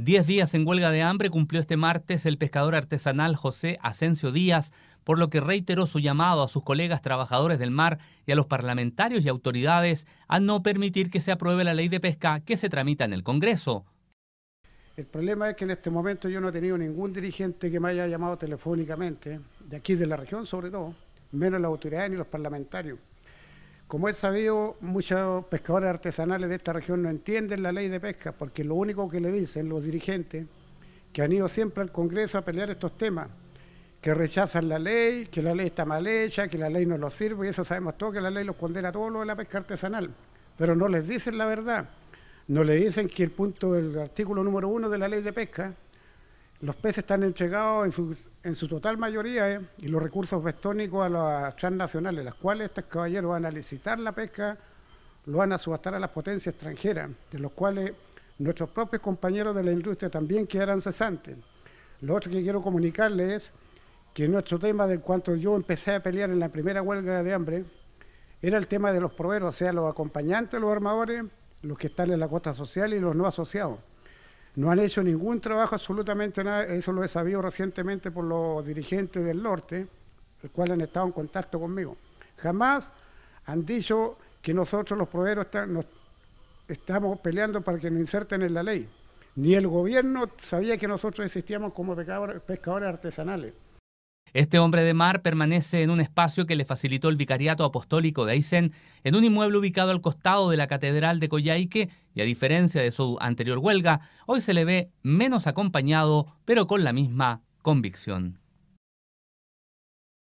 Diez días en huelga de hambre cumplió este martes el pescador artesanal José Asencio Díaz, por lo que reiteró su llamado a sus colegas trabajadores del mar y a los parlamentarios y autoridades a no permitir que se apruebe la ley de pesca que se tramita en el Congreso. El problema es que en este momento yo no he tenido ningún dirigente que me haya llamado telefónicamente, de aquí de la región sobre todo, menos las autoridades ni los parlamentarios. Como es sabido, muchos pescadores artesanales de esta región no entienden la ley de pesca, porque lo único que le dicen los dirigentes, que han ido siempre al Congreso a pelear estos temas, que rechazan la ley, que la ley está mal hecha, que la ley no los sirve, y eso sabemos todos, que la ley los condena a todo lo de la pesca artesanal, pero no les dicen la verdad, no le dicen que el punto del artículo número uno de la ley de pesca, los peces están entregados en, su total mayoría eh, y los recursos bestónicos a las transnacionales, las cuales estos caballeros van a licitar la pesca, lo van a subastar a las potencias extranjeras, de los cuales nuestros propios compañeros de la industria también quedarán cesantes. Lo otro que quiero comunicarles es que nuestro tema del cuanto yo empecé a pelear en la primera huelga de hambre era el tema de los proveedores, o sea, los acompañantes, los armadores, los que están en la cuota social y los no asociados. No han hecho ningún trabajo, absolutamente nada, eso lo he sabido recientemente por los dirigentes del norte, el cual han estado en contacto conmigo. Jamás han dicho que nosotros los proveedores estamos peleando para que nos inserten en la ley. Ni el gobierno sabía que nosotros existíamos como pescadores artesanales. Este hombre de mar permanece en un espacio que le facilitó el Vicariato Apostólico de Aysén, en un inmueble ubicado al costado de la Catedral de Coyhaique, y a diferencia de su anterior huelga, hoy se le ve menos acompañado, pero con la misma convicción.